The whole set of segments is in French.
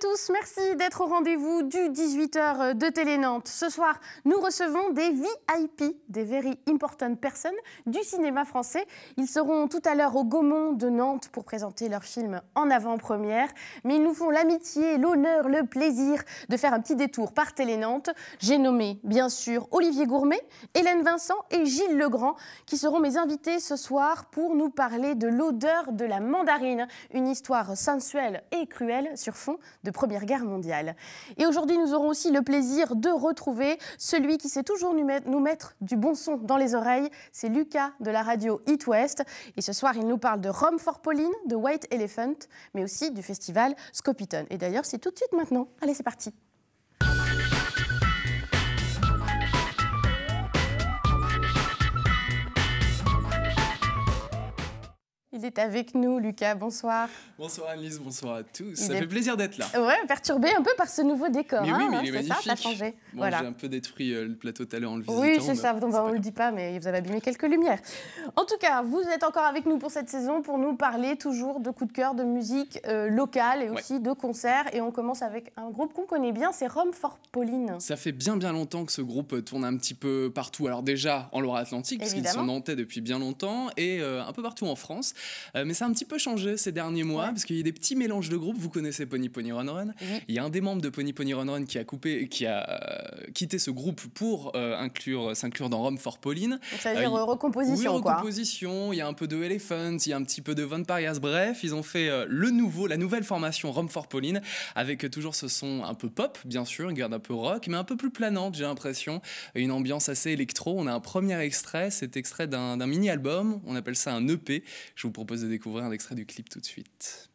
tous, merci d'être au rendez-vous du 18h de Télé-Nantes. Ce soir, nous recevons des VIP, des very important Persons, du cinéma français. Ils seront tout à l'heure au Gaumont de Nantes pour présenter leur film en avant-première. Mais ils nous font l'amitié, l'honneur, le plaisir de faire un petit détour par Télé-Nantes. J'ai nommé, bien sûr, Olivier Gourmet, Hélène Vincent et Gilles Legrand, qui seront mes invités ce soir pour nous parler de l'odeur de la mandarine, une histoire sensuelle et cruelle sur fond de Première Guerre mondiale. Et aujourd'hui, nous aurons aussi le plaisir de retrouver celui qui sait toujours nous mettre du bon son dans les oreilles, c'est Lucas de la radio Eat West. Et ce soir, il nous parle de Rome for Pauline, de White Elephant, mais aussi du festival Scopiton. Et d'ailleurs, c'est tout de suite maintenant. Allez, c'est parti. Il est avec nous, Lucas. Bonsoir. Bonsoir, Annelise. Bonsoir à tous. ça fait plaisir d'être là. Ouais, perturbé un peu par ce nouveau décor. oui, hein, mais il hein, est, magnifique. Ça, ça a changé. voilà. J'ai un peu détruit euh, le plateau tout à l'heure en le visitant. Oui, c'est ça. Bah, on ne le dit pas, mais vous avez abîmé quelques lumières. En tout cas, vous êtes encore avec nous pour cette saison pour nous parler toujours de coups de cœur, de musique euh, locale et aussi de concerts. Et on commence avec un groupe qu'on connaît bien, c'est Rome for Pauline. Ça fait bien, bien longtemps que ce groupe euh, tourne un petit peu partout. Alors, déjà en Loire-Atlantique, puisqu'ils sont nantais depuis bien longtemps, et un peu partout en France. Euh, mais ça a un petit peu changé ces derniers mois, parce qu'il y a des petits mélanges de groupes. Vous connaissez Pony Pony Run Run. Il y a un des membres de Pony Pony Run Run qui a, coupé, qui a euh, quitté ce groupe pour euh, inclure, s'inclure dans Rome for Pauline. Donc ça veut dire recomposition, oui, recomposition. Il y a un peu de Elephant, il y a un petit peu de van Parias. Bref, ils ont fait le nouveau, la nouvelle formation Rome for Pauline, avec toujours ce son un peu pop, bien sûr, une garde un peu rock, mais un peu plus planante, j'ai l'impression. Une ambiance assez électro. On a un premier extrait, cet extrait d'un mini-album, on appelle ça un EP. Je vous propose de découvrir un extrait du clip tout de suite.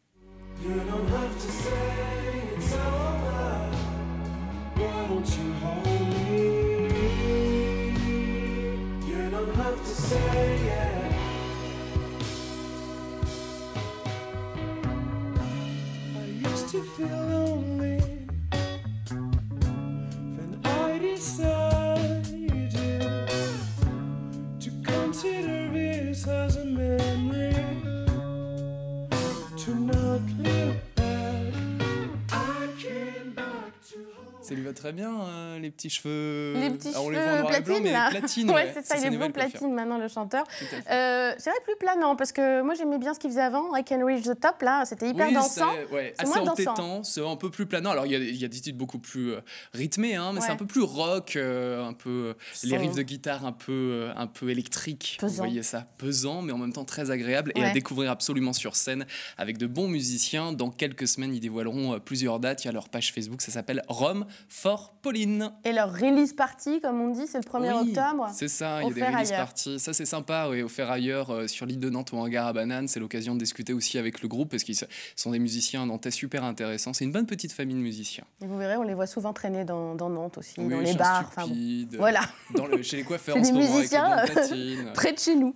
Ça lui va très bien, euh, les petits cheveux. Les petits euh, on cheveux les platine, mais là. platine. ouais, c'est ça, il est beau platine maintenant, le chanteur. Euh, c'est vrai, plus planant, parce que moi j'aimais bien ce qu'il faisait avant, I Can Reach the Top, là, c'était hyper oui, dansant. Ouais, assez dansant c'est un peu plus planant. Alors, il y, a, des titres beaucoup plus rythmés, hein, mais c'est un peu plus rock, un peu. les riffs de guitare un peu, un peu électriques. Vous voyez ça, pesant, mais en même temps très agréable et à découvrir absolument sur scène avec de bons musiciens. Dans quelques semaines, ils dévoileront plusieurs dates. Il y a leur page Facebook, ça s'appelle Rome. Fort Pauline. Et leur release party, comme on dit, c'est le 1er oui, octobre C'est ça, il y a des release parties. Ça, c'est sympa, au offert ailleurs euh, sur l'île de Nantes ou hangar à Banane. C'est l'occasion de discuter aussi avec le groupe parce qu'ils sont des musiciens nantais super intéressants. C'est une bonne petite famille de musiciens. Et vous verrez, on les voit souvent traîner dans, Nantes aussi, dans les bars. Euh, voilà. Dans chez les coiffeurs en des ce musiciens moment près de chez nous.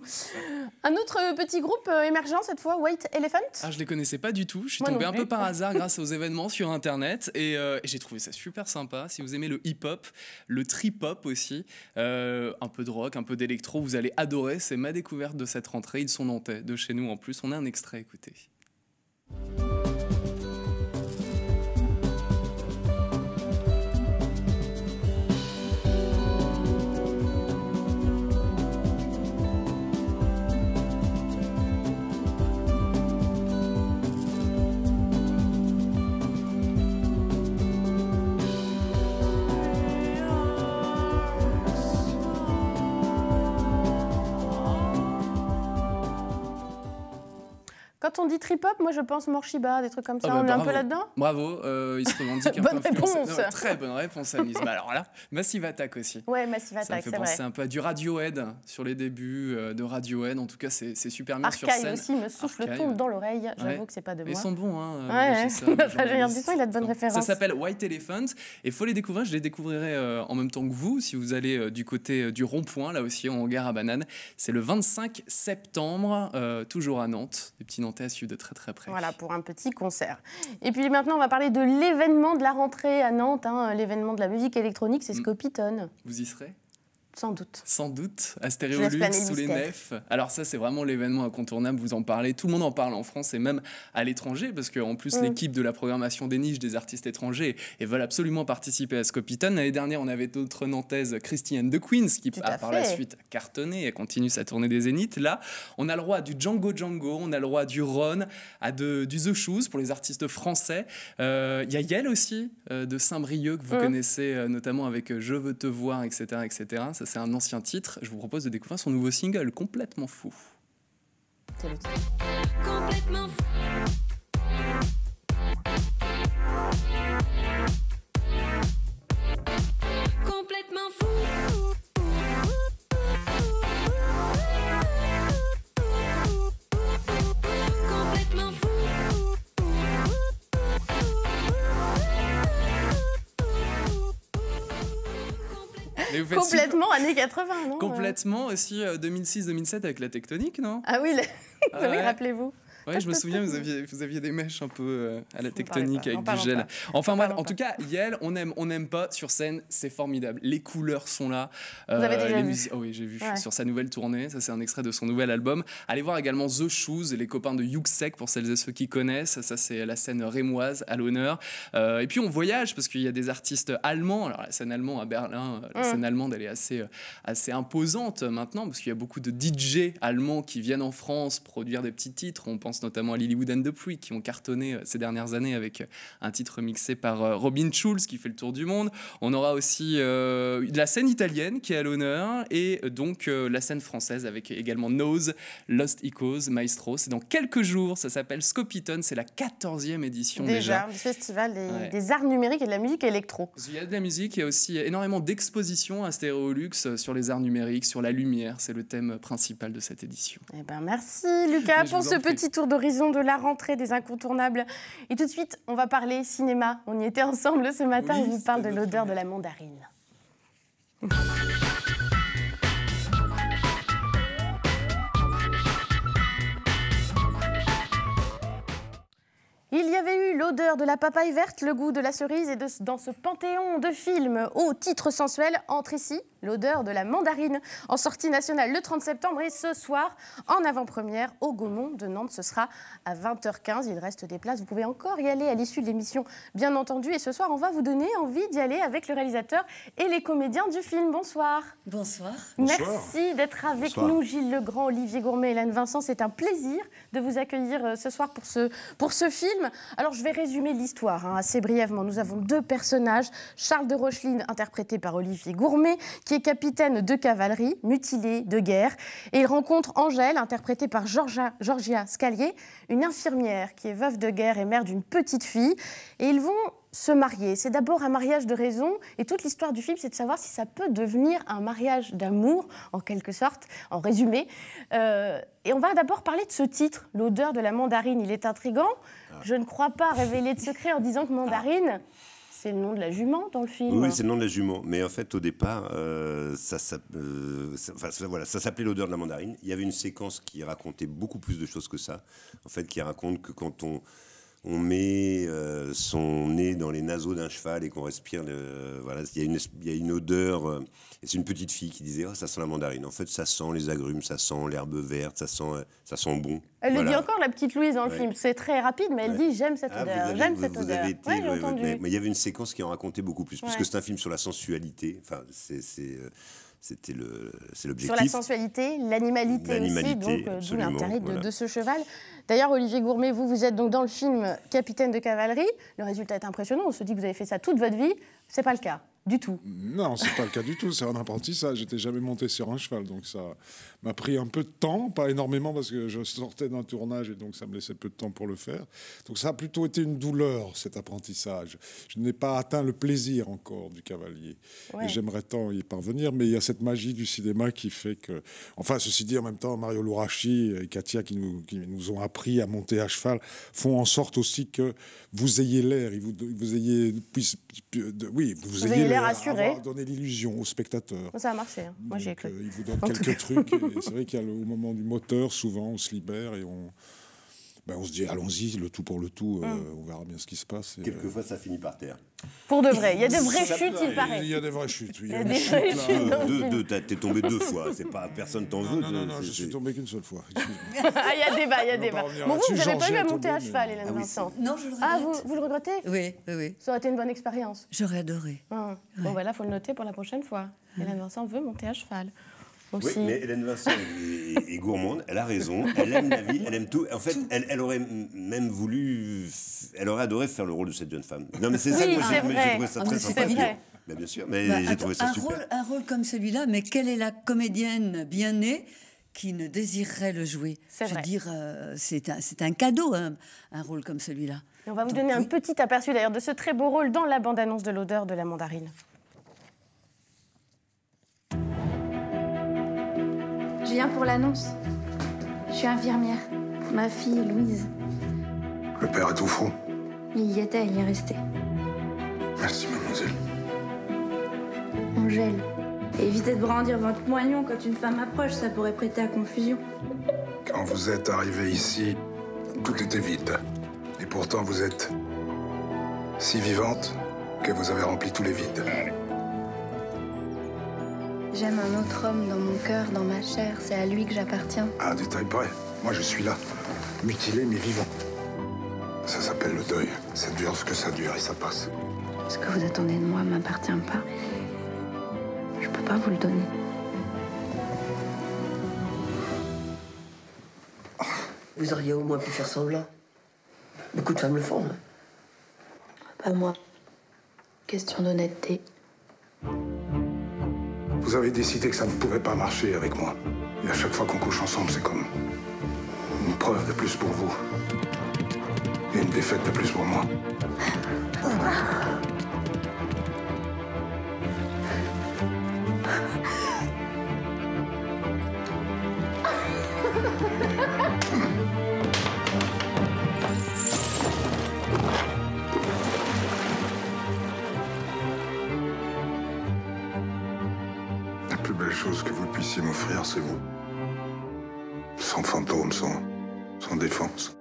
Un autre petit groupe euh, émergent cette fois, White Elephant. Ah, je les connaissais pas du tout. Je suis tombé un peu par hasard grâce aux événements sur Internet et j'ai trouvé ça super sympa. Si vous aimez le hip-hop, le trip-hop aussi, euh, un peu de rock, un peu d'électro, vous allez adorer. C'est ma découverte de cette rentrée. Ils sont nantais, de chez nous en plus. On a un extrait, écoutez. Quand on dit trip hop, moi je pense Morshiba, des trucs comme ah ça. Bah on est un peu là-dedans Bravo, euh, il se revendique un bonne réponse. très bonne réponse, Anis. alors là, Massive Attack aussi. Ouais, Massive Attack. Ça fait penser un peu à du Radiohead sur les débuts euh, de Radiohead. En tout cas, c'est super bien sur scène. aussi me souffle le ton dans l'oreille. J'avoue que c'est pas de moi. Ils sont bons, hein. Ouais, euh, du Ça, il a de bonnes références. Ça s'appelle White Elephant. Et faut les découvrir. Je les découvrirai euh, en même temps que vous si vous allez du côté du rond-point, là aussi, en gare à banane. C'est le 25 septembre, toujours à Nantes. Des petits Nantais à suivre de très très près. Voilà, pour un petit concert. Et puis maintenant, on va parler de l'événement de la rentrée à Nantes, hein, l'événement de la musique électronique, c'est Scopitone. Mm. Vous y serez sans doute. Sans doute. Astéréolux, sous les nefs. Alors ça, c'est vraiment l'événement incontournable, vous en parlez. Tout le monde en parle en France et même à l'étranger, parce qu'en plus, mm. l'équipe de la programmation des niches des artistes étrangers et veulent absolument participer à ce L'année dernière, on avait d'autres Nantaises, Christiane de Queens, qui a par la suite cartonné et continue sa tournée des Zéniths. Là, on a le roi du Django Django, on a le roi du Ron, à de, du The Shoes pour les artistes français. Euh, il y a Yael aussi, euh, de Saint-Brieuc, que vous mm. connaissez euh, notamment avec Je veux te voir, etc. etc c'est un ancien titre. Je vous propose de découvrir son nouveau single, Complètement Fou. Complètement fou. Complètement années 80, non euh Complètement aussi 2006-2007 euh, avec la tectonique, non Ah oui rappelez-vous. Ouais, je me souviens, vous aviez, des mèches un peu euh, à la tectonique avec du gel. Enfin bref, en tout cas, Yel, on aime, on n'aime pas sur scène, c'est formidable. Les couleurs sont là. vous avez euh, les vu. Oh, oui, j'ai vu sur sa nouvelle tournée. Ça, c'est un extrait de son nouvel album. Allez voir également The Shoes, et les copains de Yuxek pour celles et ceux qui connaissent. Ça, c'est la scène rémoise à l'honneur. Euh, et puis on voyage parce qu'il y a des artistes allemands. Alors la scène allemande à Berlin, la mm. scène allemande, elle est assez, assez imposante maintenant parce qu'il y a beaucoup de DJ allemands qui viennent en France produire des petits titres. On pense notamment à Lilywood and the Pluie qui ont cartonné euh, ces dernières années avec euh, un titre mixé par euh, Robin Schulz qui fait le tour du monde. On aura aussi la scène italienne qui est à l'honneur et donc la scène française avec également Nose, Lost Echoes, Maestro. C'est dans quelques jours, ça s'appelle Scopitone, c'est la 14e édition déjà. Déjà, festival des, arts numériques et de la musique électro. Il y a de la musique, il y a aussi énormément d'expositions à Stéréolux sur les arts numériques, sur la lumière, c'est le thème principal de cette édition. Eh ben merci Lucas pour ce petit tour d'horizon de la rentrée des incontournables. Et tout de suite, on va parler cinéma. On y était ensemble ce matin. on vous parle de l'odeur de la mandarine. Il y avait eu l'odeur de la papaye verte, le goût de la cerise et de, dans ce panthéon de films au titre sensuel, entre ici l'odeur de la mandarine en sortie nationale le 30 septembre et ce soir en avant-première au Gaumont de Nantes. Ce sera à 20h15. Il reste des places. Vous pouvez encore y aller à l'issue de l'émission, bien entendu. Et ce soir, on va vous donner envie d'y aller avec le réalisateur et les comédiens du film. Bonsoir. Bonsoir. Merci d'être avec nous, Gilles Legrand, Olivier Gourmet, Hélène Vincent. C'est un plaisir de vous accueillir euh, ce soir pour ce, pour ce film. Alors, je vais résumer l'histoire hein, assez brièvement. Nous avons deux personnages. Charles de Rocheline, interprété par Olivier Gourmet, qui est capitaine de cavalerie, mutilé de guerre. Et il rencontre Angèle, interprétée par Georgia, Georgia Scalier, une infirmière qui est veuve de guerre et mère d'une petite fille. Et ils vont se marier. C'est d'abord un mariage de raison, et toute l'histoire du film, c'est de savoir si ça peut devenir un mariage d'amour, en quelque sorte, en résumé. Euh, et on va d'abord parler de ce titre, L'odeur de la mandarine. Il est intrigant. Ah. Je ne crois pas révéler de secret en disant que ah. mandarine, c'est le nom de la jument dans le film. Oui, c'est le nom de la jument. Mais en fait, au départ, euh, euh, voilà, ça s'appelait l'odeur de la mandarine. Il y avait une séquence qui racontait beaucoup plus de choses que ça. En fait, qui raconte que quand on on met euh, son nez dans les naseaux d'un cheval et qu'on respire. voilà, il y, a une, odeur. Euh, c'est une petite fille qui disait oh, ça sent la mandarine. En fait, ça sent les agrumes, ça sent l'herbe verte, ça sent, euh, ça sent bon. Elle le dit encore, la petite Louise dans le film. C'est très rapide, mais elle dit j'aime cette odeur. J'aime cette odeur. mais, mais il y avait une séquence qui en racontait beaucoup plus, puisque c'est un film sur la sensualité. Enfin, c'est c'était le, l'objectif. Sur la sensualité, l'animalité, aussi, donc euh, d'où l'intérêt de, ce cheval. D'ailleurs, Olivier Gourmet, vous, vous êtes donc dans le film Capitaine de cavalerie. Le résultat est impressionnant. On se dit que vous avez fait ça toute votre vie. C'est pas le cas du tout. Non, c'est pas le cas du tout. C'est un apprentissage. J'étais jamais monté sur un cheval, donc ça m'a pris un peu de temps, pas énormément parce que je sortais d'un tournage et donc ça me laissait peu de temps pour le faire. Donc ça a plutôt été une douleur cet apprentissage. Je n'ai pas atteint le plaisir encore du cavalier. j'aimerais tant y parvenir, mais il y a cette magie du cinéma qui fait que, enfin, ceci dit, en même temps, Mario Lourachi et Katia qui nous, nous ont appris à monter à cheval font en sorte aussi que vous ayez l'air, vous, vous ayez, oui, vous ayez l'air assuré. Avoir l'illusion au spectateur. Ça a marché. Hein. Moi, j'ai cru. Euh, il vous donne quelques trucs. C'est vrai qu'au moment du moteur, souvent, on se libère et on ben, on se dit allons-y, le tout pour le tout, euh, hum. on verra bien ce qui se passe. Et, Quelquefois, ça finit par terre. Pour de vrai, il y a des vraies chutes, il paraît. Il y a des vraies chutes, oui. Il y a des chutes. Tu T'es tombé deux fois, c'est pas personne t'en veut. Non, non, non suis tombé qu'une seule fois. Ah, il y a débat, il y a débat. Bon, vous, vous n'avez pas eu à monter à cheval, Hélène ah Vincent. Non, je le regrette. Ah, vous, le regrettez Oui, oui. Ça aurait été une bonne expérience. J'aurais adoré. Hum. Bon, voilà, bah il faut le noter pour la prochaine fois. Hélène Vincent veut monter à cheval. Oui, mais Hélène Vincent est, gourmande, elle a raison, elle aime la vie, elle aime tout. En fait, elle, aurait même voulu, elle aurait adoré faire le rôle de cette jeune femme. Non, mais c'est ça que j'ai trouvé ça ah, très sympa. Mais bah, bien sûr, mais bah, j'ai trouvé ça un super. Rôle, un rôle comme celui-là, mais quelle est la comédienne bien née qui ne désirerait le jouer Je veux dire, euh, c'est un, un, cadeau, hein, un, rôle comme celui-là. on va vous donner un petit aperçu d'ailleurs de ce très beau rôle dans la bande-annonce de l'odeur de la mandarine. Je viens pour l'annonce. Je suis infirmière. Ma fille, Louise. Le père est au front. Il y était, il y est resté. Merci, mademoiselle. Angèle, évitez de brandir votre moignon quand une femme approche, ça pourrait prêter à confusion. Quand vous êtes arrivée ici, tout était vide. Et pourtant, vous êtes si vivante que vous avez rempli tous les vides. J'aime un autre homme dans mon cœur, dans ma chair. C'est à lui que j'appartiens. Ah, détail près. Moi, je suis là, mutilé mais vivant. Ça s'appelle le deuil. Ça dure ce que ça dure et ça passe. Ce que vous attendez de moi m'appartient pas. Je peux pas vous le donner. Vous auriez au moins pu faire semblant. Beaucoup de femmes le font. Hein. Pas moi. Question d'honnêteté. Vous avez décidé que ça ne pouvait pas marcher avec moi. Et à chaque fois qu'on couche ensemble, c'est comme une preuve de plus pour vous. Et une défaite de plus pour moi. mon m'offrir, c'est vous. Sans fantôme, sans, sans défense.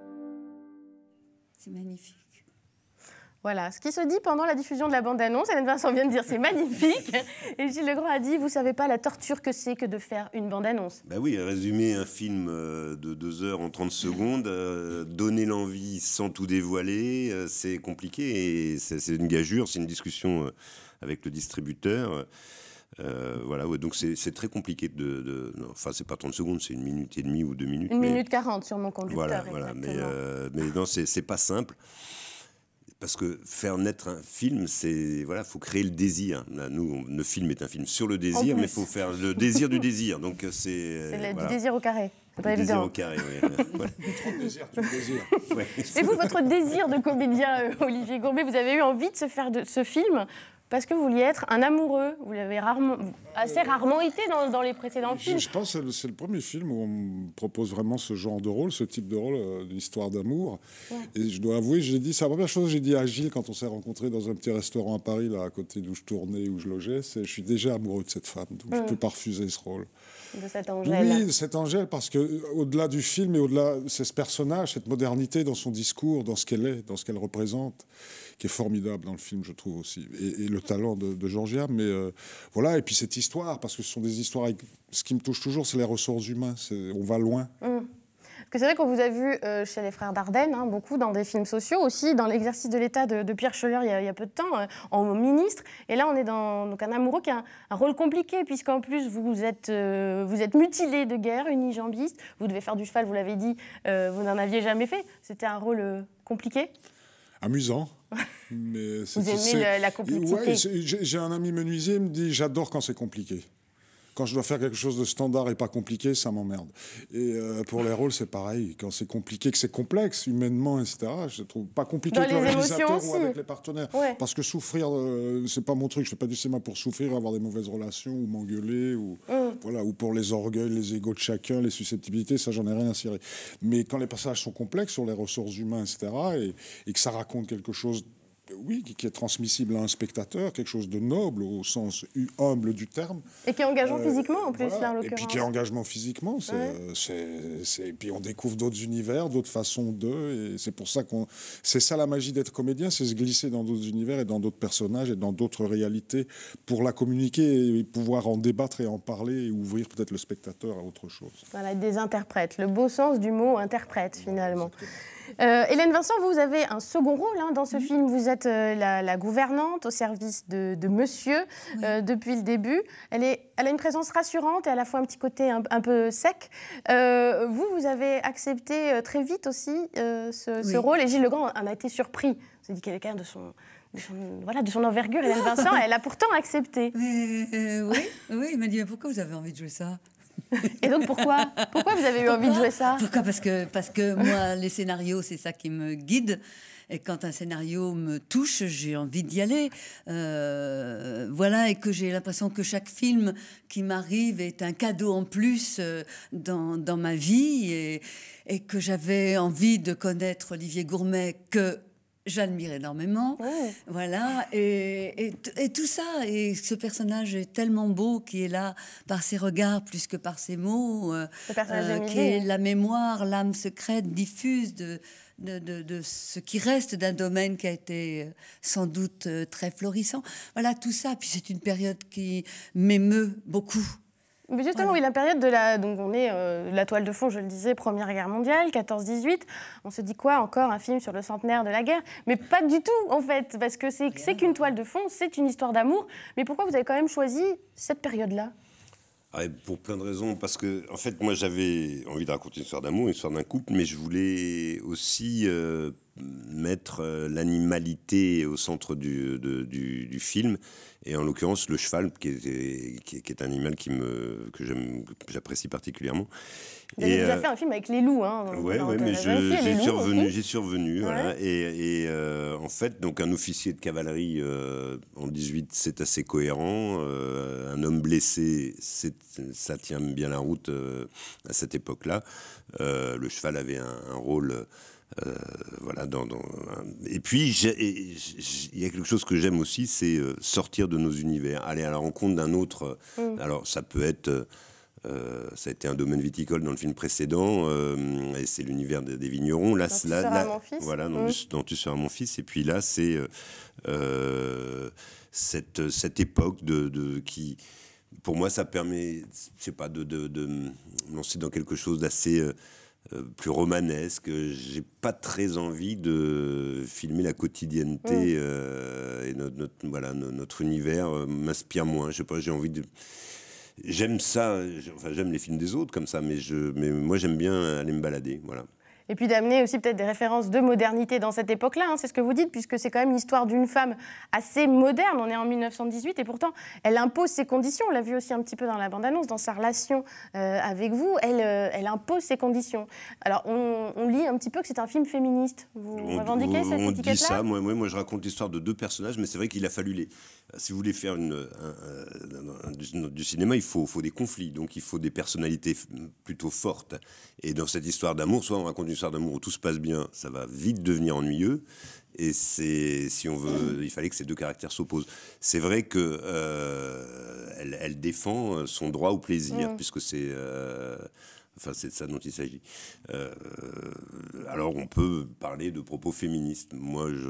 C'est magnifique. Voilà, ce qui se dit pendant la diffusion de la bande-annonce, Hélène Vincent vient de dire c'est magnifique, et Gilles Legrand a dit vous savez pas la torture que c'est que de faire une bande-annonce. Bah oui, résumer un film euh, de 2 heures en 30 secondes, euh, donner l'envie sans tout dévoiler, euh, c'est compliqué, et c'est une gageure, c'est une discussion avec le distributeur. Euh, voilà, donc c'est très compliqué de. enfin, c'est pas 30 secondes, c'est une minute et demie ou deux minutes. Une minute 40 sur mon conducteur. Voilà, voilà mais, euh, mais non, c'est pas simple. Parce que faire naître un film, c'est voilà, faut créer le désir. nous, le film est un film sur le désir, mais il faut faire le désir du désir. Donc euh, c'est du désir au carré. du désir au carré, oui. C'est vous votre désir de comédien, Olivier Gourmet Vous avez eu envie de se faire de ce film parce que vous vouliez être un amoureux. Vous l'avez assez rarement été dans, les précédents films. Je pense que c'est le, premier film où on me propose vraiment ce genre de rôle, ce type de rôle, l'histoire euh, d'amour. Et je dois avouer, j'ai dit, c'est la première chose que j'ai dit à Gilles quand on s'est rencontrés dans un petit restaurant à Paris, là, à côté d'où je tournais, où je logeais, c'est je suis déjà amoureux de cette femme, donc je ne peux pas refuser ce rôle. Angèle. Oui, de cet Angèle, parce que euh, au-delà du film et au-delà de ce personnage, cette modernité dans son discours, dans ce qu'elle est, dans ce qu'elle représente, qui est formidable dans le film, je trouve aussi, et, le talent de, de Georgia. Mais euh, voilà, et puis cette histoire, parce que ce sont des histoires. Avec, ce qui me touche toujours, c'est les ressources humaines. On va loin. Mm. Parce que c'est vrai qu'on vous a vu euh, chez les frères Dardenne, hein, beaucoup dans des films sociaux, aussi dans l'exercice de l'État de, Pierre Scholler il y, a, peu de temps, euh, en ministre. Et là, on est dans un amoureux qui a un, rôle compliqué, puisqu'en plus, vous êtes, euh, vous êtes mutilé de guerre, unijambiste. Vous devez faire du cheval, vous l'avez dit, vous n'en aviez jamais fait. C'était un rôle compliqué Amusant. Mais vous aimez la, la J'ai un ami menuisier, qui me dit J'adore quand c'est compliqué. Quand je dois faire quelque chose de standard et pas compliqué, ça m'emmerde. Et euh, pour les rôles, c'est pareil. Quand c'est compliqué, que c'est complexe humainement, etc., je trouve pas compliqué avec les avec les partenaires. Parce que souffrir, euh, c'est pas mon truc. Je fais pas du cinéma pour souffrir, avoir des mauvaises relations ou m'engueuler ou, mm. voilà, ou pour les orgueils, les égaux de chacun, les susceptibilités, ça, j'en ai rien à cirer. Mais quand les passages sont complexes sur les ressources humaines, etc., et, et que ça raconte quelque chose oui, qui, est transmissible à un spectateur, quelque chose de noble au sens humble du terme. Et qui est engageant euh, physiquement en plus, là, en l'occurrence. Et puis qui est engagement physiquement. et puis on découvre d'autres univers, d'autres façons d'eux. Et c'est pour ça qu'on. C'est ça la magie d'être comédien, c'est se glisser dans d'autres univers et dans d'autres personnages et dans d'autres réalités pour la communiquer et pouvoir en débattre et en parler et ouvrir peut-être le spectateur à autre chose. Voilà, des interprètes. Le beau sens du mot interprète, finalement. Euh, Hélène Vincent, vous avez un second rôle hein, dans ce film. Vous êtes euh, la, gouvernante au service de, monsieur euh, depuis le début. Elle, a une présence rassurante et à la fois un petit côté un, peu sec. vous, vous avez accepté très vite aussi ce, rôle et Gilles Legrand en a été surpris. c'est dit quelqu'un de son, de voilà, de son envergure, Hélène Vincent, elle a pourtant accepté. oui, oui, il m'a dit pourquoi vous avez envie de jouer ça Et donc pourquoi Pourquoi vous avez eu envie de jouer ça Pourquoi parce que, parce que moi, les scénarios, c'est ça qui me guide. Et quand un scénario me touche, j'ai envie d'y aller. Euh, voilà, et que j'ai l'impression que chaque film qui m'arrive est un cadeau en plus euh, dans, ma vie. et que j'avais envie de connaître Olivier Gourmet que j'admire énormément. Voilà, et, et, tout ça, et ce personnage est tellement beau qui est là par ses regards plus que par ses mots, euh, euh, qui est hein. la mémoire, l'âme secrète, diffuse de, de, de, ce qui reste d'un domaine qui a été euh, sans doute très florissant. Voilà tout ça. Puis c'est une période qui m'émeut beaucoup. Mais justement, oui, la période de la. Donc, on est euh, la toile de fond, je le disais, Première Guerre mondiale, 14-18. On se dit quoi Encore un film sur le centenaire de la guerre Mais pas du tout, en fait, parce que c'est qu'une toile de fond, c'est une histoire d'amour. Mais pourquoi vous avez quand même choisi cette période-là ah, pour plein de raisons, parce que en fait, moi, j'avais envie de raconter une histoire d'amour, une histoire d'un couple, mais je voulais aussi euh, mettre euh, l'animalité au centre du, du, film, et en l'occurrence le cheval, qui est, qui est, un animal qui me, que j'apprécie particulièrement. Vous avez déjà euh, fait un film avec les loups, hein Oui, mais j'ai survenu, j'ai survenu. Et, euh, en fait, donc un officier de cavalerie euh, en 18, c'est assez cohérent. un homme blessé, ça tient bien la route à cette époque-là. le cheval avait un, rôle. voilà, dans, et puis il y a quelque chose que j'aime aussi, c'est sortir de nos univers, aller à la rencontre d'un autre. Mmh. Alors ça peut être euh, ça a été un domaine viticole dans le film précédent, euh, et c'est l'univers des, vignerons. Là, dans voilà, dans, Tu seras mon fils. Et puis là, c'est euh, cette, cette époque de, qui, pour moi, ça permet, je pas, de, de, de lancer dans quelque chose d'assez plus romanesque. J'ai pas très envie de filmer la quotidienneté et notre, voilà, notre univers m'inspire moins. Je sais pas, j'ai envie de j'aime ça, enfin, j'aime les films des autres comme ça, mais, je, moi j'aime bien aller me balader. Voilà et puis d'amener aussi peut-être des références de modernité dans cette époque-là. Hein, c'est ce que vous dites, puisque c'est quand même l'histoire d'une femme assez moderne. On est en 1918 et pourtant, elle impose ses conditions. On l'a vu aussi un petit peu dans la bande-annonce, dans sa relation euh, avec vous. Elle, euh, elle impose ses conditions. Alors, on, lit un petit peu que c'est un film féministe. Vous revendiquez cette étiquette-là On dit ça. Moi, moi, moi, je raconte l'histoire de deux personnages, mais c'est vrai qu'il a fallu les. Si vous voulez faire une, du, cinéma, il faut, faut des conflits. Donc, il faut des personnalités plutôt fortes. Et dans cette histoire d'amour, soit on raconte une d'amour où tout se passe bien, ça va vite devenir ennuyeux. Et c'est, si on veut, il fallait que ces deux caractères s'opposent. C'est vrai que euh, elle, défend son droit au plaisir, mm. puisque c'est euh, Enfin, c'est de ça dont il s'agit. Euh, alors, on peut parler de propos féministes. Moi, je,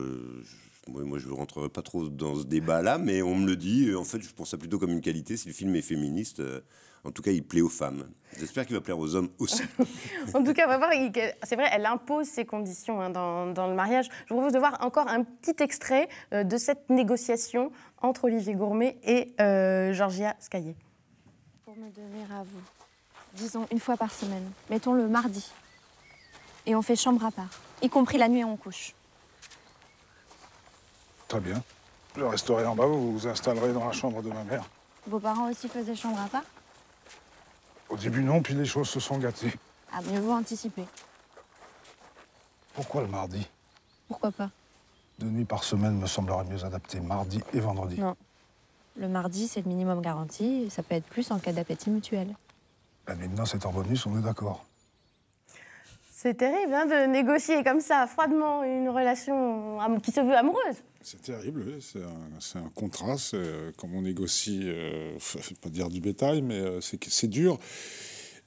moi, je ne rentrerai pas trop dans ce débat-là, mais on me le dit. En fait, je pense à plutôt comme une qualité. Si le film est féministe, euh, en tout cas, il plaît aux femmes. J'espère qu'il va plaire aux hommes aussi. en tout cas, on va voir. C'est vrai, elle impose ses conditions hein, dans, dans, le mariage. Je vous propose de voir encore un petit extrait euh, de cette négociation entre Olivier Gourmet et euh, Georgia Scaillé. Pour me donner à vous, disons une fois par semaine, mettons le mardi, et on fait chambre à part, y compris la nuit on couche. Très bien. Je resterai en bas, vous vous installerez dans la chambre de ma mère. Vos parents aussi faisaient chambre à part Au début, non, puis les choses se sont gâtées. Ah, mieux vaut anticiper. Pourquoi le mardi Pourquoi pas Deux nuits par semaine me semblerait mieux adapté, mardi et vendredi. Non. Le mardi, c'est le minimum garanti, ça peut être plus en cas d'appétit mutuel. La ben, maintenant c'est en bonus, on est d'accord. C'est terrible hein, de négocier comme ça, froidement, une relation qui se veut amoureuse. C'est terrible, oui. c'est un, contrat, c'est euh, comme on négocie, ne euh, pas dire du bétail, mais euh, c'est dur.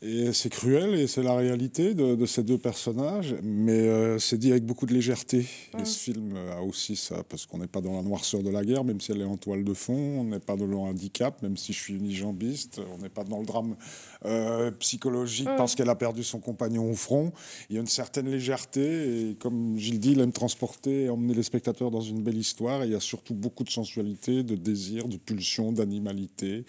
Et c'est cruel et c'est la réalité de, ces deux personnages, mais euh, c'est dit avec beaucoup de légèreté. Et mm. ce film a aussi ça, parce qu'on n'est pas dans la noirceur de la guerre, même si elle est en toile de fond, on n'est pas dans le handicap, même si je suis unijambiste, on n'est pas dans le drame euh, psychologique mm. parce qu'elle a perdu son compagnon au front. Il y a une certaine légèreté, et comme Gilles dit, il aime transporter et emmener les spectateurs dans une belle histoire, et il y a surtout beaucoup de sensualité, de désir, de pulsion, d'animalité,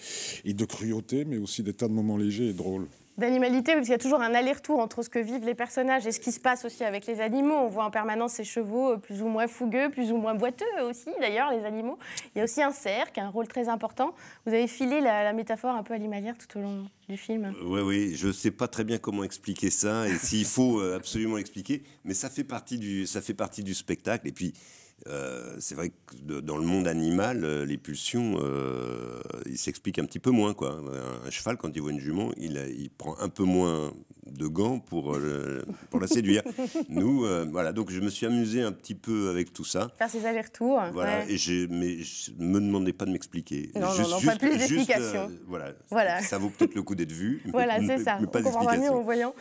et de cruauté, mais aussi des tas de moments légers et drôles. D'animalité, parce qu'il y a toujours un aller-retour entre ce que vivent les personnages et ce qui se passe aussi avec les animaux. On voit en permanence ces chevaux euh, plus ou moins fougueux, plus ou moins boiteux aussi, d'ailleurs, les animaux. Il y a aussi un cercle, un rôle très important. Vous avez filé la, métaphore un peu animalière tout au long du film. Oui, euh, oui, je ne sais pas très bien comment expliquer ça et s'il faut euh, absolument l'expliquer, mais ça fait, partie du, ça fait partie du spectacle. Et puis, euh, c'est vrai que dans le monde animal, euh, les pulsions, euh, ils il s'explique un petit peu moins. Quoi. Un, cheval, quand il voit une jument, il, il prend un peu moins de gants pour, pour la séduire. Nous, voilà, donc je me suis amusé un petit peu avec tout ça. Faire ses allers-retours. Voilà, et je, mais me demandais pas de m'expliquer. Non, juste, non, pas plus d'explications. voilà, Ça vaut peut-être le coup d'être vu. Voilà, c'est ça. Mais pas en voyant.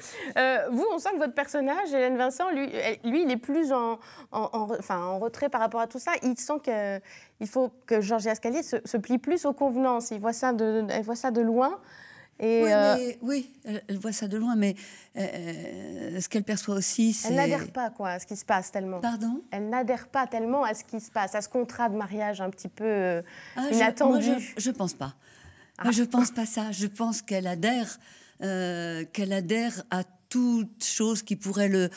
vous, on sent que votre personnage, Hélène Vincent, lui, lui il est plus en, en, enfin, en retrait par rapport à tout ça, il sent qu'il faut que Georges Ascalier se, plie plus aux convenances. Il voit ça de, elle voit ça de loin. oui, euh, elle, voit ça de loin, mais euh, euh, ce qu'elle perçoit aussi, c'est... Elle n'adhère pas quoi, à ce qui se passe tellement. Pardon Elle n'adhère pas tellement à ce qui se passe, à ce contrat de mariage un petit peu ah, inattendu. Je ne pense pas. je pense pas ça. Je pense qu'elle adhère, qu'elle adhère à toute chose qui pourrait le,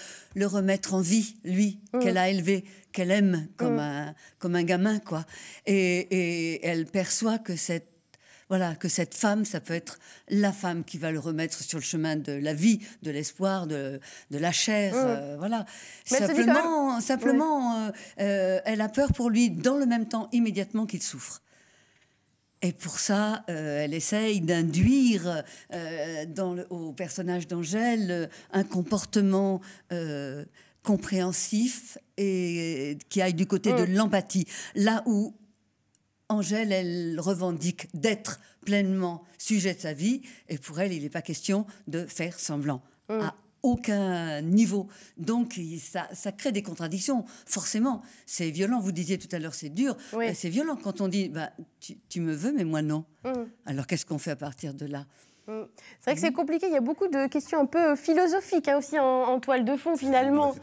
remettre en vie, lui, mm. qu'elle a élevé, qu'elle aime comme, mm. un, comme un gamin, quoi. Et, elle perçoit que cette, voilà, que cette femme, ça peut être la femme qui va le remettre sur le chemin de la vie, de l'espoir, de, la chair, mm. euh, voilà. simplement, simplement euh, euh, elle a peur pour lui dans le même temps, immédiatement qu'il souffre. Et pour ça, euh, elle essaye d'induire euh, au personnage d'Angèle un comportement euh, compréhensif et qui aille du côté de mm. l'empathie. Là où Angèle, elle revendique d'être pleinement sujet de sa vie, et pour elle, il n'est pas question de faire semblant. Mm. Ah, aucun niveau. Donc, ça, crée des contradictions. Forcément, c'est violent. Vous disiez tout à l'heure, c'est dur. Euh, c'est violent quand on dit, bah, tu, me veux, mais moi non. Mmh. Alors, qu'est-ce qu'on fait à partir de là Mm. C'est vrai que c'est mhm. compliqué, il y a beaucoup de questions un peu euh, philosophiques hein, aussi en, toile de fond finalement.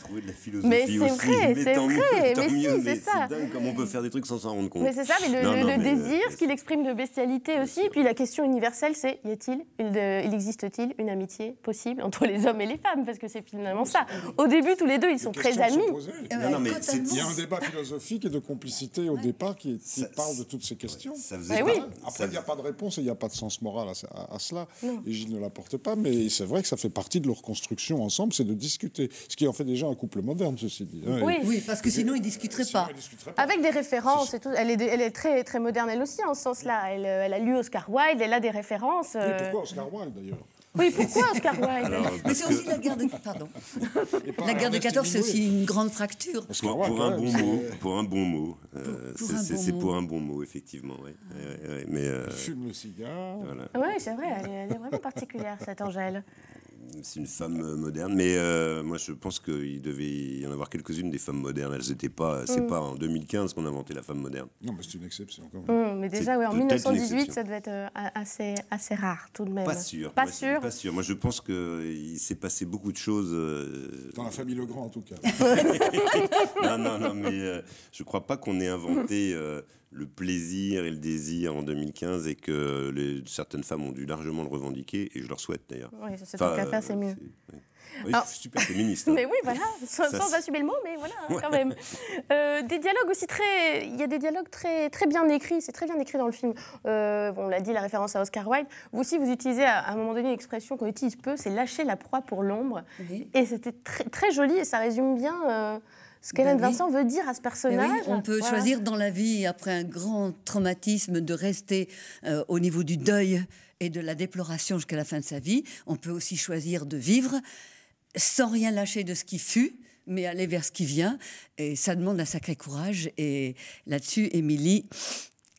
mais c'est vrai, c'est vrai, mais si, c'est ça. comme on peut faire des trucs sans s'en rendre compte. Mais c'est ça, mais le, euh, désir, ce qu'il exprime de bestialité aussi, et puis la question universelle c'est y a-t-il, il existe-t-il une amitié possible entre les hommes et les femmes Parce que c'est finalement ça. Au début, tous les deux, ils sont très amis. Euh, non, mais il y a un débat philosophique et de complicité au départ qui, parle de toutes ces questions. Après, il n'y a pas de réponse et il n'y a pas de sens moral à cela. Et Gilles ne la porte pas, mais c'est vrai que ça fait partie de leur construction ensemble, c'est de discuter. Ce qui en fait déjà un couple moderne, ceci dit. Hein. Oui. parce que sinon, ils ne discuteraient, pas. Avec des références et tout. Elle est, très, très moderne, elle aussi, en ce sens-là. Elle, euh, a lu Oscar Wilde, elle a des références. Euh. pourquoi Oscar Wilde, d'ailleurs oui, pourquoi Oscar Wilde Mais c'est aussi la guerre de... Pardon. La guerre de 14, c'est aussi une grande fracture. pour, un bon mot, pour un bon mot, euh, c'est pour un bon mot, effectivement. Ah. Ouais. Ouais, euh, Fume le cigare. Oui, c'est vrai, elle est, vraiment particulière, cette Angèle. C'est une femme euh, moderne, mais euh, moi je pense qu'il devait y en avoir quelques-unes des femmes modernes. Elles n'étaient pas, c'est mm. pas en 2015 qu'on a inventé la femme moderne. Non, mais c'est une exception mm, mais déjà, en 1918, ça devait être euh, assez, assez rare tout de même. Pas sûr. Pas sûr. Pas sûr. Moi je pense qu'il s'est passé beaucoup de choses. Dans la famille Legrand en tout cas. non, non, non, mais je je crois pas qu'on ait inventé le plaisir et le désir en 2015 et que certaines femmes ont dû largement le revendiquer, et je leur souhaite d'ailleurs. Oui, c'est enfin, faire, euh, c'est mieux. Oui. je suis super féministe. Hein. Mais oui, voilà, sans, assumer le mot, mais voilà, quand même. Euh, des dialogues aussi très. Il y a des dialogues très, très bien écrits, c'est très bien écrit dans le film. Euh, on l'a dit, la référence à Oscar Wilde. Vous aussi, vous utilisez à, un moment donné une expression qu'on utilise peu, c'est lâcher la proie pour l'ombre. Et c'était très, très joli et ça résume bien ce qu'Hélène bah Vincent veut dire à ce personnage. on peut choisir dans la vie, après un grand traumatisme, de rester euh, au niveau du deuil et de la déploration jusqu'à la fin de sa vie. On peut aussi choisir de vivre sans rien lâcher de ce qui fut, mais aller vers ce qui vient. Et ça demande un sacré courage. Et là-dessus, Émilie,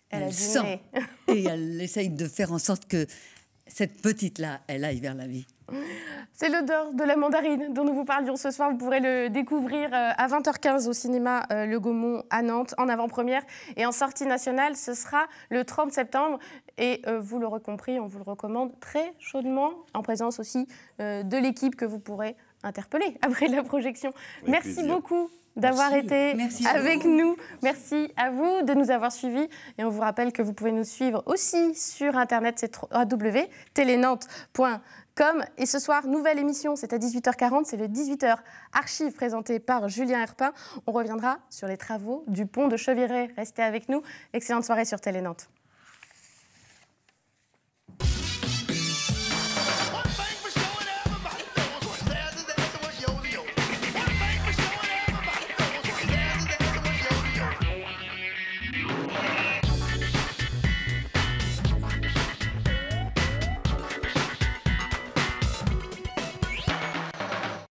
elle, elle sent et elle essaye de faire en sorte que cette petite-là, elle aille vers la vie. C'est l'odeur de la mandarine dont nous vous parlions ce soir. Vous pourrez le découvrir euh, à 20h15 au cinéma euh, Le Gaumont à Nantes en avant-première et en sortie nationale. Ce sera le 30 septembre et euh, vous l'aurez compris, on vous le recommande très chaudement en présence aussi de l'équipe que vous pourrez interpeller après la projection. Merci beaucoup d'avoir été avec nous. Merci à vous de nous avoir suivis. Et on vous rappelle que vous pouvez nous suivre aussi sur Internet, c'est www.telenantes.com comme, et ce soir, nouvelle émission, c'est à 18h40, c'est le 18h Archive présenté par Julien Herpin. On reviendra sur les travaux du pont de Cheviré. Restez avec nous. Excellente soirée sur Télé Nantes.